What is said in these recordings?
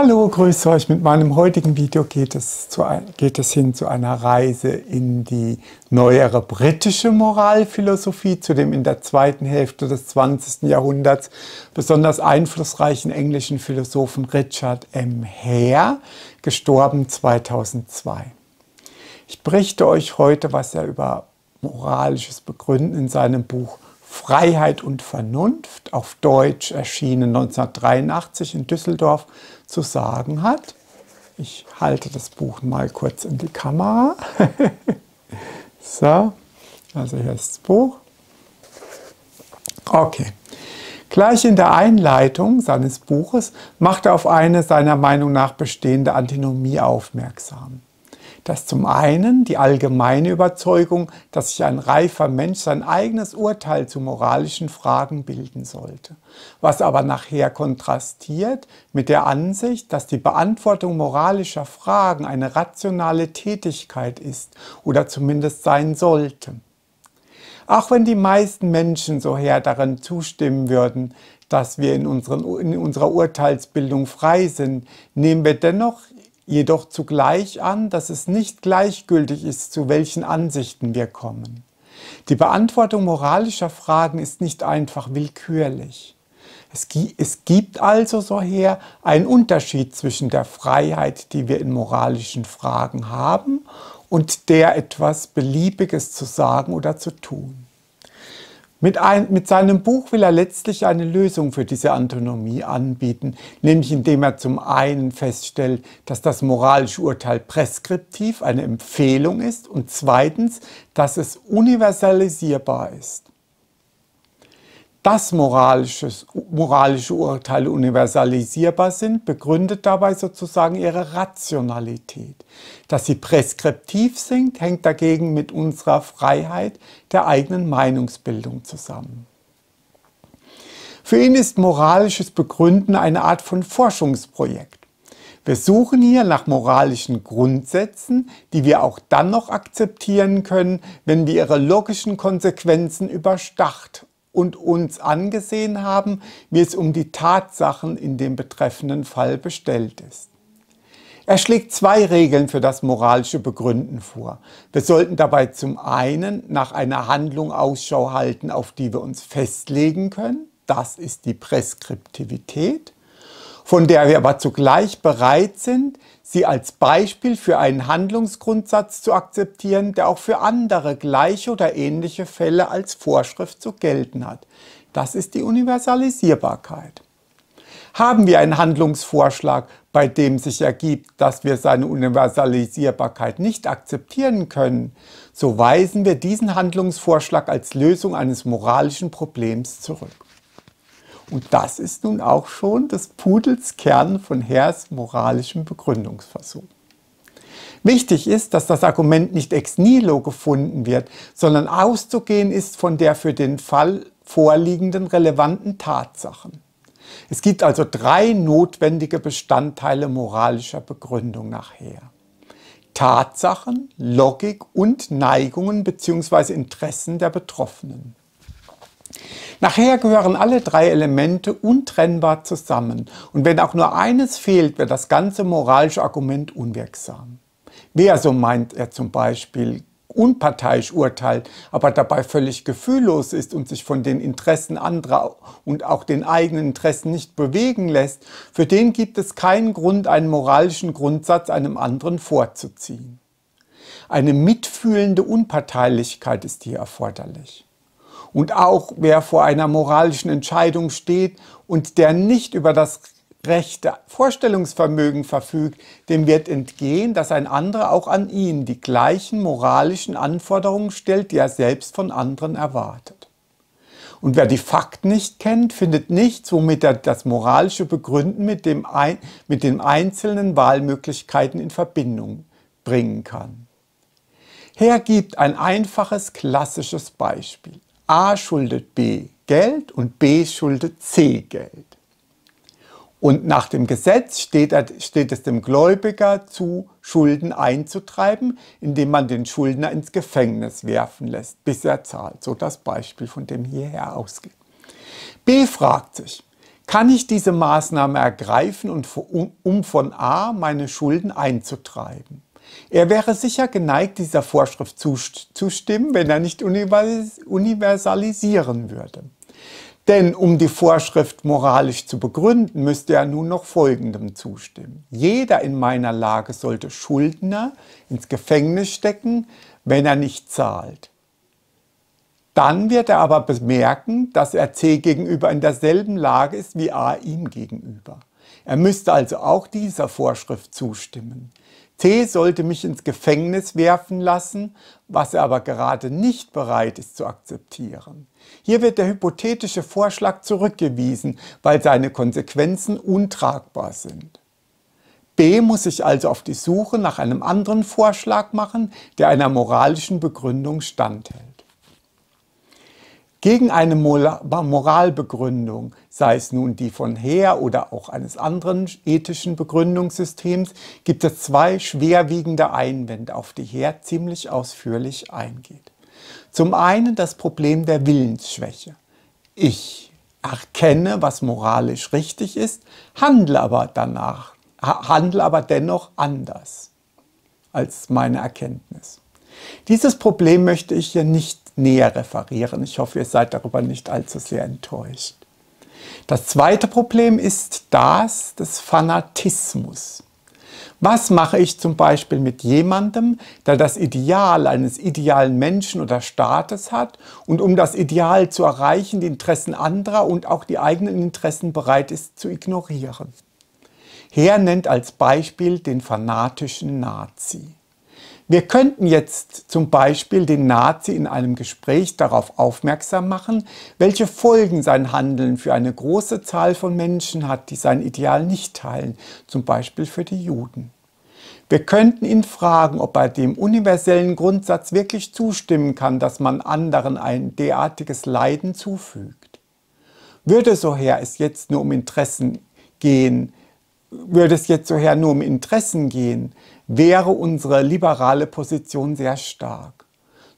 Hallo, grüße euch. Mit meinem heutigen Video geht es, zu, geht es hin zu einer Reise in die neuere britische Moralphilosophie, zu dem in der zweiten Hälfte des 20. Jahrhunderts besonders einflussreichen englischen Philosophen Richard M. Hare, gestorben 2002. Ich berichte euch heute, was er über moralisches Begründen in seinem Buch Freiheit und Vernunft auf Deutsch erschienen 1983 in Düsseldorf zu sagen hat. Ich halte das Buch mal kurz in die Kamera. so, also hier ist das Buch. Okay. Gleich in der Einleitung seines Buches macht er auf eine seiner Meinung nach bestehende Antinomie aufmerksam dass zum einen die allgemeine Überzeugung, dass sich ein reifer Mensch sein eigenes Urteil zu moralischen Fragen bilden sollte, was aber nachher kontrastiert mit der Ansicht, dass die Beantwortung moralischer Fragen eine rationale Tätigkeit ist oder zumindest sein sollte. Auch wenn die meisten Menschen so her darin zustimmen würden, dass wir in, unseren, in, unserer Urteilsbildung frei sind, nehmen wir dennoch jedoch zugleich an, dass es nicht gleichgültig ist, zu welchen Ansichten wir kommen. Die Beantwortung moralischer Fragen ist nicht einfach willkürlich. Es gibt also, so her, einen Unterschied zwischen der Freiheit, die wir in moralischen Fragen haben, und der etwas Beliebiges zu sagen oder zu tun. Mit, ein, mit, seinem Buch will er letztlich eine Lösung für diese Antonomie anbieten, nämlich indem er zum einen feststellt, dass das moralische Urteil preskriptiv eine Empfehlung ist und zweitens, dass es universalisierbar ist dass moralische, Urteile universalisierbar sind, begründet dabei sozusagen ihre Rationalität. Dass sie preskriptiv sind, hängt dagegen mit unserer Freiheit der eigenen Meinungsbildung zusammen. Für ihn ist moralisches Begründen eine Art von Forschungsprojekt. Wir suchen hier nach moralischen Grundsätzen, die wir auch dann noch akzeptieren können, wenn wir ihre logischen Konsequenzen überstacht und uns angesehen haben, wie es um die Tatsachen in dem betreffenden Fall bestellt ist. Er schlägt zwei Regeln für das moralische Begründen vor. Wir sollten dabei zum einen nach einer Handlung Ausschau halten, auf die wir uns festlegen können. Das ist die Preskriptivität von der wir aber zugleich bereit sind, sie als Beispiel für einen Handlungsgrundsatz zu akzeptieren, der auch für andere gleiche oder ähnliche Fälle als Vorschrift zu gelten hat. Das ist die Universalisierbarkeit. Haben wir einen Handlungsvorschlag, bei dem sich ergibt, dass wir seine Universalisierbarkeit nicht akzeptieren können, so weisen wir diesen Handlungsvorschlag als Lösung eines moralischen Problems zurück. Und das ist nun auch schon des Pudels Kern von Herrs moralischem Begründungsversuch. Wichtig ist, dass das Argument nicht ex nihilo gefunden wird, sondern auszugehen ist von der für den Fall vorliegenden relevanten Tatsachen. Es gibt also drei notwendige Bestandteile moralischer Begründung nachher. Tatsachen, Logik und Neigungen bzw. Interessen der Betroffenen. Nachher gehören alle drei Elemente untrennbar zusammen und wenn auch nur eines fehlt, wird das ganze moralische Argument unwirksam. Wer, so meint er zum Beispiel, unparteiisch urteilt, aber dabei völlig gefühllos ist und sich von den Interessen anderer und auch den eigenen Interessen nicht bewegen lässt, für den gibt es keinen Grund, einen moralischen Grundsatz einem anderen vorzuziehen. Eine mitfühlende Unparteilichkeit ist hier erforderlich und auch wer vor einer moralischen Entscheidung steht und der nicht über das rechte Vorstellungsvermögen verfügt, dem wird entgehen, dass ein anderer auch an ihn die gleichen moralischen Anforderungen stellt, die er selbst von anderen erwartet. Und wer die Fakten nicht kennt, findet nichts, womit er das moralische Begründen mit, dem ein, mit den einzelnen Wahlmöglichkeiten in Verbindung bringen kann. Hergibt ein einfaches, klassisches Beispiel. A schuldet B Geld und B schuldet C Geld. Und nach dem Gesetz steht, steht, es dem Gläubiger zu, Schulden einzutreiben, indem man den Schuldner ins Gefängnis werfen lässt, bis er zahlt. So das Beispiel, von dem hierher ausgeht. B fragt sich, kann ich diese Maßnahme ergreifen, um von A meine Schulden einzutreiben? Er wäre sicher geneigt, dieser Vorschrift zuzustimmen, wenn er nicht universalisieren würde. Denn um die Vorschrift moralisch zu begründen, müsste er nun noch Folgendem zustimmen. Jeder in meiner Lage sollte Schuldner ins Gefängnis stecken, wenn er nicht zahlt. Dann wird er aber bemerken, dass er C gegenüber in derselben Lage ist wie A ihm gegenüber. Er müsste also auch dieser Vorschrift zustimmen. C sollte mich ins Gefängnis werfen lassen, was er aber gerade nicht bereit ist zu akzeptieren. Hier wird der hypothetische Vorschlag zurückgewiesen, weil seine Konsequenzen untragbar sind. B muss sich also auf die Suche nach einem anderen Vorschlag machen, der einer moralischen Begründung standhält gegen eine Moralbegründung, sei es nun die von Heer oder auch eines anderen ethischen Begründungssystems, gibt es zwei schwerwiegende Einwände, auf die Heer ziemlich ausführlich eingeht. Zum einen das Problem der Willensschwäche. Ich erkenne, was moralisch richtig ist, handle aber danach, handle aber dennoch anders als meine Erkenntnis. Dieses Problem möchte ich hier nicht näher referieren. Ich hoffe, ihr seid darüber nicht allzu sehr enttäuscht. Das zweite Problem ist das des Fanatismus. Was mache ich zum Beispiel mit jemandem, der das Ideal eines idealen Menschen oder Staates hat und um das Ideal zu erreichen, die Interessen anderer und auch die eigenen Interessen bereit ist zu ignorieren? Herr nennt als Beispiel den fanatischen Nazi. Wir könnten jetzt zum Beispiel den Nazi in einem Gespräch darauf aufmerksam machen, welche Folgen sein Handeln für eine große Zahl von Menschen hat, die sein Ideal nicht teilen, zum Beispiel für die Juden. Wir könnten ihn fragen, ob er dem universellen Grundsatz wirklich zustimmen kann, dass man anderen ein derartiges Leiden zufügt. Würde so her es jetzt nur um Interessen gehen, würde es jetzt so her nur um Interessen gehen, wäre unsere liberale Position sehr stark.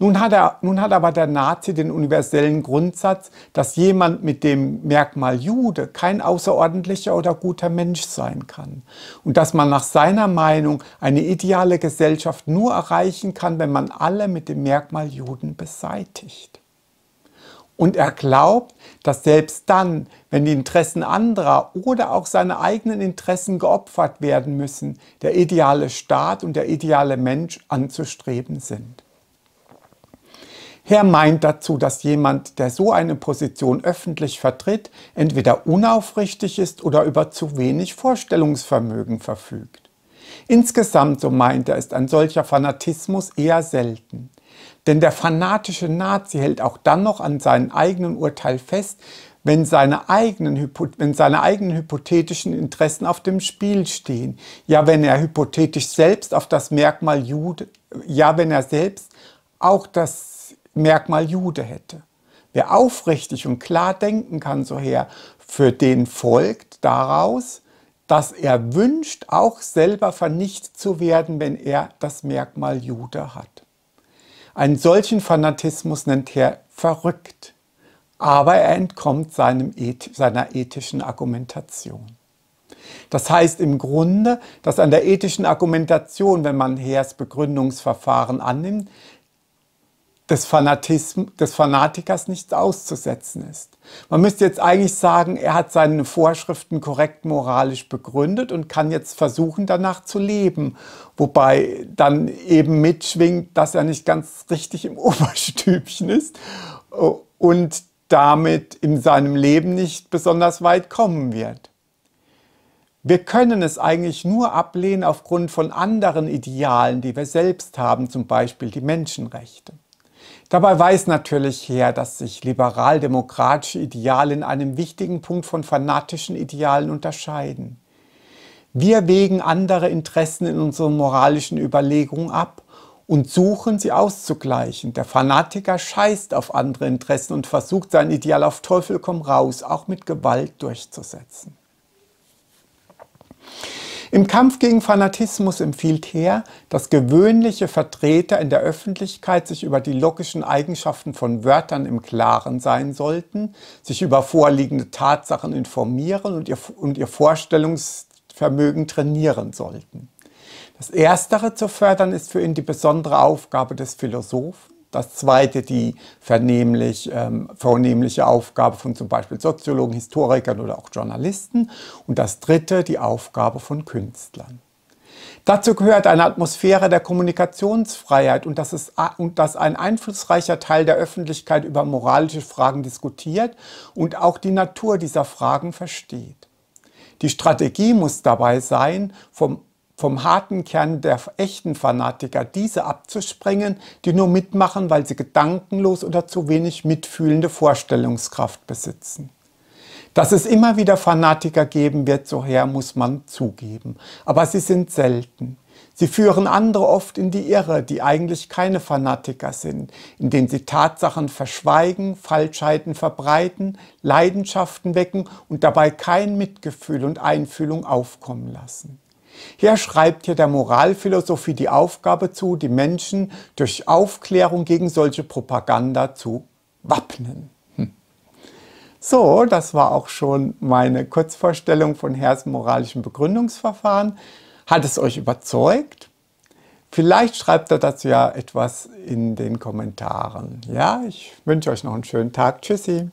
Nun hat, er, nun hat aber der Nazi den universellen Grundsatz, dass jemand mit dem Merkmal Jude kein außerordentlicher oder guter Mensch sein kann. Und dass man nach seiner Meinung eine ideale Gesellschaft nur erreichen kann, wenn man alle mit dem Merkmal Juden beseitigt. Und er glaubt, dass selbst dann, wenn die Interessen anderer oder auch seine eigenen Interessen geopfert werden müssen, der ideale Staat und der ideale Mensch anzustreben sind. Herr meint dazu, dass jemand, der so eine Position öffentlich vertritt, entweder unaufrichtig ist oder über zu wenig Vorstellungsvermögen verfügt. Insgesamt, so meint er, ist ein solcher Fanatismus eher selten. Denn der fanatische Nazi hält auch dann noch an seinem eigenen Urteil fest, wenn seine, eigenen, wenn seine eigenen hypothetischen Interessen auf dem Spiel stehen. Ja, wenn er hypothetisch selbst auf das Merkmal Jude, ja, wenn er selbst auch das Merkmal Jude hätte. Wer aufrichtig und klar denken kann, so her, für den folgt daraus, dass er wünscht, auch selber vernichtet zu werden, wenn er das Merkmal Jude hat. Einen solchen Fanatismus nennt er verrückt, aber er entkommt seinem, seiner ethischen Argumentation. Das heißt im Grunde, dass an der ethischen Argumentation, wenn man Heers Begründungsverfahren annimmt, des, Fanatism des Fanatikers nichts auszusetzen ist. Man müsste jetzt eigentlich sagen, er hat seine Vorschriften korrekt moralisch begründet und kann jetzt versuchen, danach zu leben. Wobei dann eben mitschwingt, dass er nicht ganz richtig im Oberstübchen ist und damit in seinem Leben nicht besonders weit kommen wird. Wir können es eigentlich nur ablehnen aufgrund von anderen Idealen, die wir selbst haben, zum Beispiel die Menschenrechte. Dabei weiß natürlich her, dass sich liberal-demokratische Ideale in einem wichtigen Punkt von fanatischen Idealen unterscheiden. Wir wägen andere Interessen in unseren moralischen Überlegungen ab und suchen sie auszugleichen. Der Fanatiker scheißt auf andere Interessen und versucht sein Ideal auf Teufel komm raus, auch mit Gewalt durchzusetzen. Im Kampf gegen Fanatismus empfiehlt Heer, dass gewöhnliche Vertreter in der Öffentlichkeit sich über die logischen Eigenschaften von Wörtern im Klaren sein sollten, sich über vorliegende Tatsachen informieren und ihr, und ihr Vorstellungsvermögen trainieren sollten. Das Erstere zu fördern ist für ihn die besondere Aufgabe des Philosophen das zweite, die vernehmlich, ähm, vornehmliche Aufgabe von zum Beispiel Soziologen, Historikern oder auch Journalisten. Und das dritte, die Aufgabe von Künstlern. Dazu gehört eine Atmosphäre der Kommunikationsfreiheit und dass, es, und dass ein einflussreicher Teil der Öffentlichkeit über moralische Fragen diskutiert und auch die Natur dieser Fragen versteht. Die Strategie muss dabei sein, vom vom harten Kern der echten Fanatiker, diese abzusprengen, die nur mitmachen, weil sie gedankenlos oder zu wenig mitfühlende Vorstellungskraft besitzen. Dass es immer wieder Fanatiker geben wird, so her muss man zugeben. Aber sie sind selten. Sie führen andere oft in die Irre, die eigentlich keine Fanatiker sind, indem sie Tatsachen verschweigen, Falschheiten verbreiten, Leidenschaften wecken und dabei kein Mitgefühl und Einfühlung aufkommen lassen. Hier schreibt hier der Moralphilosophie die Aufgabe zu, die Menschen durch Aufklärung gegen solche Propaganda zu wappnen. Hm. So, das war auch schon meine Kurzvorstellung von Herrs moralischen Begründungsverfahren. Hat es euch überzeugt? Vielleicht schreibt er dazu ja etwas in den Kommentaren. Ja, ich wünsche euch noch einen schönen Tag. Tschüssi.